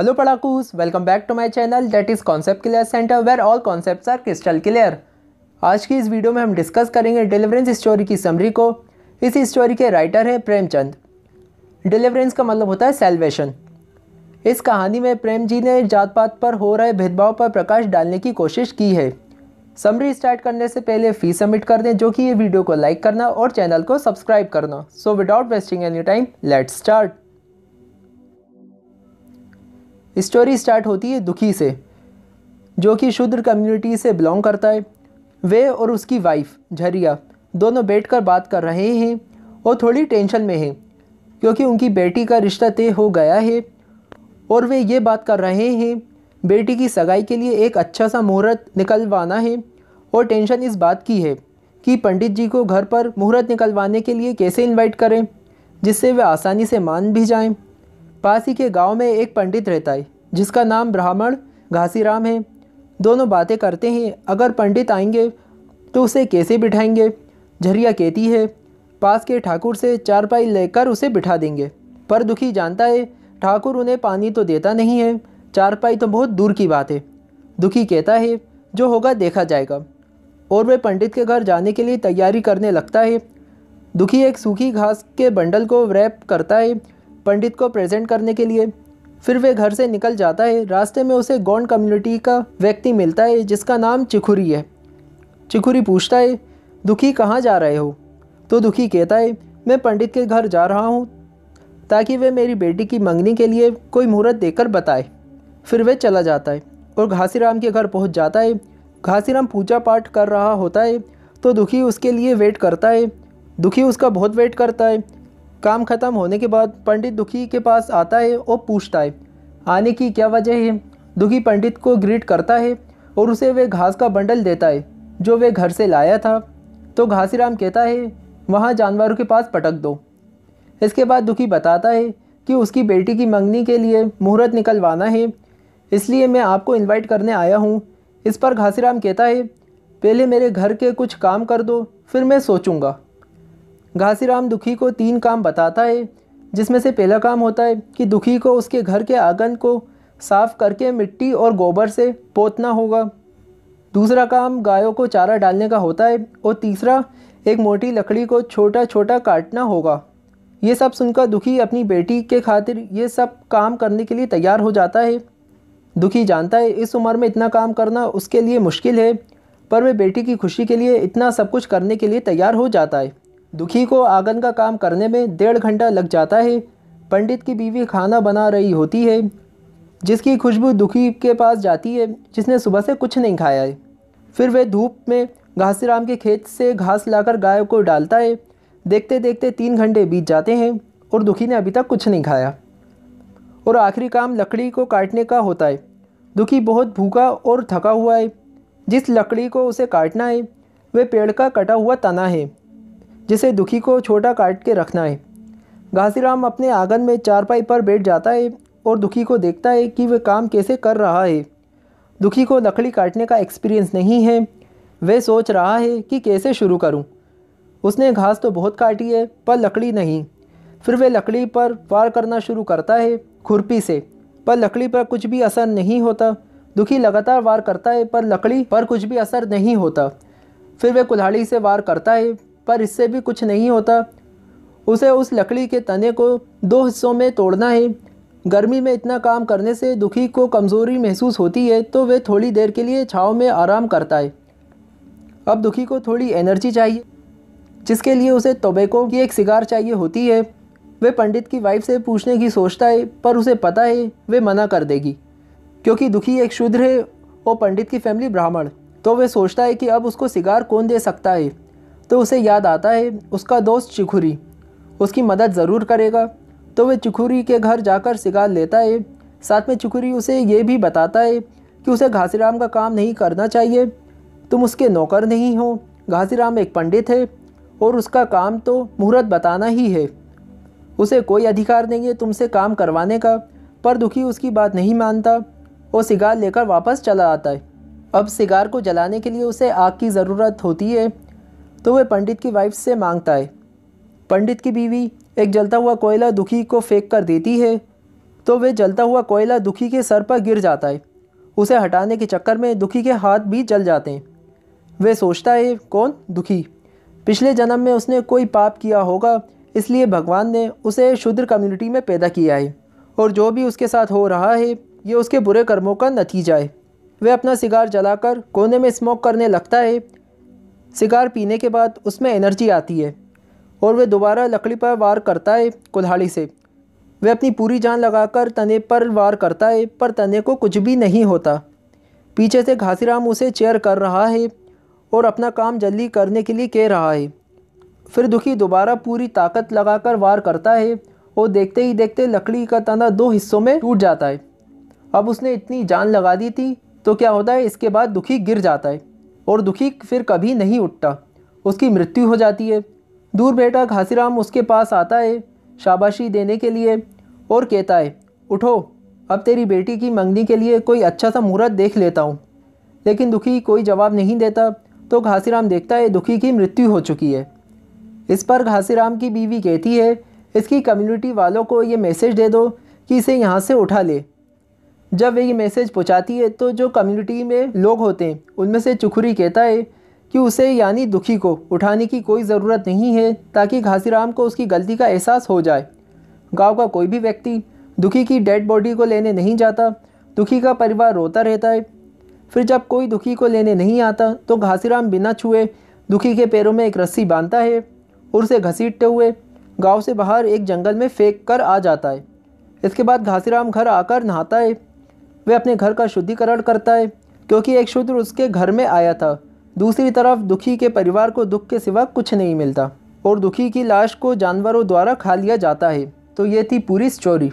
Hello पड़ाकूस welcome back to my channel that is concept clear centre where all concept are crystal clear आज की इस video में हम डिस्कस करेंगे डिलीवरेंस स्टोरी की समरी को इस स्टोरी के राइटर हैं प्रेमचंद डिलीवरेंस का मतलब होता है सेल्वेशन इस कहानी में प्रेम जी ने जात पात पर हो रहे भेदभाव पर प्रकाश डालने की कोशिश की है समरी स्टार्ट करने से पहले फी सबमिट कर दें जो कि ये वीडियो को लाइक करना और चैनल को सब्सक्राइब करना so without wasting any time let start story start होती है दुखी से जो कि शूद्र कम्युनिटी से बिलोंग करता है वे और उसकी वाइफ झरिया दोनों बैठकर बात कर रहे हैं और थोड़ी टेंशन में हैं क्योंकि उनकी बेटी का रिश्ता तय हो गया है और वे ये बात कर रहे हैं बेटी की सगाई के लिए एक अच्छा सा मुहूर्त निकलवाना है और टेंशन इस बात की है कि पंडित जी को घर पर मुहूर्त निकलवाने के लिए कैसे इनवाइट करें जिससे वे आसानी से मान भी जाएं पास ही के गांव में एक पंडित रहता है जिसका नाम ब्राह्मण घासीराम है दोनों बातें करते हैं अगर पंडित आएंगे तो उसे कैसे बिठाएंगे झरिया कहती है पास के ठाकुर से चारपाई लेकर उसे बिठा देंगे पर दुखी जानता है ठाकुर उन्हें पानी तो देता नहीं है चारपाई तो बहुत दूर की बात है दुखी कहता है जो होगा देखा जाएगा और वह पंडित के घर जाने के लिए तैयारी करने लगता है दुखी एक सूखी घास के बंडल को रैप करता है पंडित को प्रेजेंट करने के लिए फिर वे घर से निकल जाता है रास्ते में उसे गौंड कम्युनिटी का व्यक्ति मिलता है जिसका नाम चिखुरी है चिखुरी पूछता है दुखी कहाँ जा रहे हो तो दुखी कहता है मैं पंडित के घर जा रहा हूँ ताकि वे मेरी बेटी की मंगनी के लिए कोई मुहूर्त देकर बताए फिर वह चला जाता है और घासीराम के घर पहुँच जाता है घासीराम पूजा पाठ कर रहा होता है तो दुखी उसके लिए वेट करता है दुखी उसका बहुत वेट करता है काम ख़त्म होने के बाद पंडित दुखी के पास आता है और पूछता है आने की क्या वजह है दुखी पंडित को ग्रीट करता है और उसे वे घास का बंडल देता है जो वे घर से लाया था तो घासीराम कहता है वहाँ जानवरों के पास पटक दो इसके बाद दुखी बताता है कि उसकी बेटी की मंगनी के लिए मुहूर्त निकलवाना है इसलिए मैं आपको इनवाइट करने आया हूँ इस पर घासीराम कहता है पहले मेरे घर के कुछ काम कर दो फिर मैं सोचूंगा घासीराम दुखी को तीन काम बताता है जिसमें से पहला काम होता है कि दुखी को उसके घर के आंगन को साफ करके मिट्टी और गोबर से पोतना होगा दूसरा काम गायों को चारा डालने का होता है और तीसरा एक मोटी लकड़ी को छोटा छोटा काटना होगा ये सब सुनकर दुखी अपनी बेटी के खातिर ये सब काम करने के लिए तैयार हो जाता है दुखी जानता है इस उम्र में इतना काम करना उसके लिए मुश्किल है पर वह बेटी की खुशी के लिए इतना सब कुछ करने के लिए तैयार हो जाता है दुखी को आंगन का काम करने में डेढ़ घंटा लग जाता है पंडित की बीवी खाना बना रही होती है जिसकी खुशबू दुखी के पास जाती है जिसने सुबह से कुछ नहीं खाया है फिर वह धूप में घासीराम के खेत से घास लाकर गाय को डालता है देखते देखते तीन घंटे बीत जाते हैं और दुखी ने अभी तक कुछ नहीं खाया और आखिरी काम लकड़ी को काटने का होता है दुखी बहुत भूखा और थका हुआ है जिस लकड़ी को उसे काटना है वह पेड़ का कटा हुआ तना है जिसे दुखी को छोटा काट के रखना है घासीराम अपने आंगन में चारपाई पर बैठ जाता है और दुखी को देखता है कि वह काम कैसे कर रहा है दुखी को लकड़ी काटने का एक्सपीरियंस नहीं है वह सोच रहा है कि कैसे शुरू करूं। उसने घास तो बहुत काटी है पर लकड़ी नहीं फिर वह लकड़ी पर वार करना शुरू करता है खुरपी से पर लकड़ी पर कुछ भी असर नहीं होता दुखी लगातार वार करता है पर लकड़ी पर कुछ भी असर नहीं होता फिर वह कुल्हाड़ी से वार करता है पर इससे भी कुछ नहीं होता उसे उस लकड़ी के तने को दो हिस्सों में तोड़ना है गर्मी में इतना काम करने से दुखी को कमज़ोरी महसूस होती है तो वे थोड़ी देर के लिए छाँव में आराम करता है अब दुखी को थोड़ी एनर्जी चाहिए जिसके लिए उसे तोबेको की एक सिगार चाहिए होती है वे पंडित की वाइफ से पूछने की सोचता है पर उसे पता है वे मना कर देगी क्योंकि दुखी एक शुद्र है और पंडित की फैमिली ब्राह्मण तो वह सोचता है कि अब उसको सिगार कौन दे सकता है तो उसे याद आता है उसका दोस्त चिखुरी उसकी मदद ज़रूर करेगा तो वह चिखुरी के घर जाकर शिकार लेता है साथ में चिखुरी उसे ये भी बताता है कि उसे घासीराम का काम नहीं करना चाहिए तुम उसके नौकर नहीं हो घासीराम एक पंडित है और उसका काम तो मुहूर्त बताना ही है उसे कोई अधिकार नहीं है तुमसे काम करवाने का पर दुखी उसकी बात नहीं मानता वो सिगार लेकर वापस चला आता है अब सिगार को जलाने के लिए उसे आग की ज़रूरत होती है तो वह पंडित की वाइफ से मांगता है पंडित की बीवी एक जलता हुआ कोयला दुखी को फेंक कर देती है तो वह जलता हुआ कोयला दुखी के सर पर गिर जाता है उसे हटाने के चक्कर में दुखी के हाथ भी जल जाते हैं वह सोचता है कौन दुखी पिछले जन्म में उसने कोई पाप किया होगा इसलिए भगवान ने उसे शुद्र कम्युनिटी में पैदा किया है और जो भी उसके साथ हो रहा है ये उसके बुरे कर्मों का नतीजा है वह अपना सिगार जलाकर कोने में स्मोक करने लगता है सिगार पीने के बाद उसमें एनर्जी आती है और वह दोबारा लकड़ी पर वार करता है कुल्हाड़ी से वह अपनी पूरी जान लगाकर तने पर वार करता है पर तने को कुछ भी नहीं होता पीछे से घासीराम उसे चेयर कर रहा है और अपना काम जल्दी करने के लिए कह रहा है फिर दुखी दोबारा पूरी ताकत लगाकर वार करता है और देखते ही देखते लकड़ी का तना दो हिस्सों में टूट जाता है अब उसने इतनी जान लगा दी थी तो क्या होता है इसके बाद दुखी गिर जाता है और दुखी फिर कभी नहीं उठता उसकी मृत्यु हो जाती है दूर बेटा घासीराम उसके पास आता है शाबाशी देने के लिए और कहता है उठो अब तेरी बेटी की मंगनी के लिए कोई अच्छा सा मुहूर्त देख लेता हूँ लेकिन दुखी कोई जवाब नहीं देता तो घासीराम देखता है दुखी की मृत्यु हो चुकी है इस पर घासीराम की बीवी कहती है इसकी कम्युनिटी वालों को ये मैसेज दे दो कि इसे यहाँ से उठा ले जब ये मैसेज पहुंचाती है तो जो कम्युनिटी में लोग होते हैं उनमें से चुखुरी कहता है कि उसे यानी दुखी को उठाने की कोई ज़रूरत नहीं है ताकि घासीराम को उसकी गलती का एहसास हो जाए गांव का कोई भी व्यक्ति दुखी की डेड बॉडी को लेने नहीं जाता दुखी का परिवार रोता रहता है फिर जब कोई दुखी को लेने नहीं आता तो घासीराम बिना छुए दुखी के पैरों में एक रस्सी बांधता है और उसे घसीटते हुए गांव से बाहर एक जंगल में फेंक कर आ जाता है इसके बाद घासीराम घर आकर नहाता है वह अपने घर का शुद्धिकरण करता है क्योंकि एक शूद्र उसके घर में आया था दूसरी तरफ दुखी के परिवार को दुख के सिवा कुछ नहीं मिलता और दुखी की लाश को जानवरों द्वारा खा लिया जाता है तो ये थी पूरी स्टोरी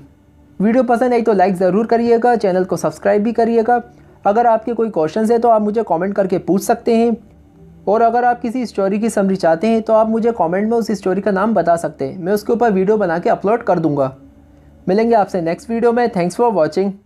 वीडियो पसंद आई तो लाइक ज़रूर करिएगा चैनल को सब्सक्राइब भी करिएगा अगर आपके कोई क्वेश्चन है तो आप मुझे कॉमेंट करके पूछ सकते हैं और अगर आप किसी स्टोरी की समरी चाहते हैं तो आप मुझे कमेंट में उस स्टोरी का नाम बता सकते हैं मैं उसके ऊपर वीडियो बना के अपलोड कर दूंगा मिलेंगे आपसे नेक्स्ट वीडियो में थैंक्स फॉर वॉचिंग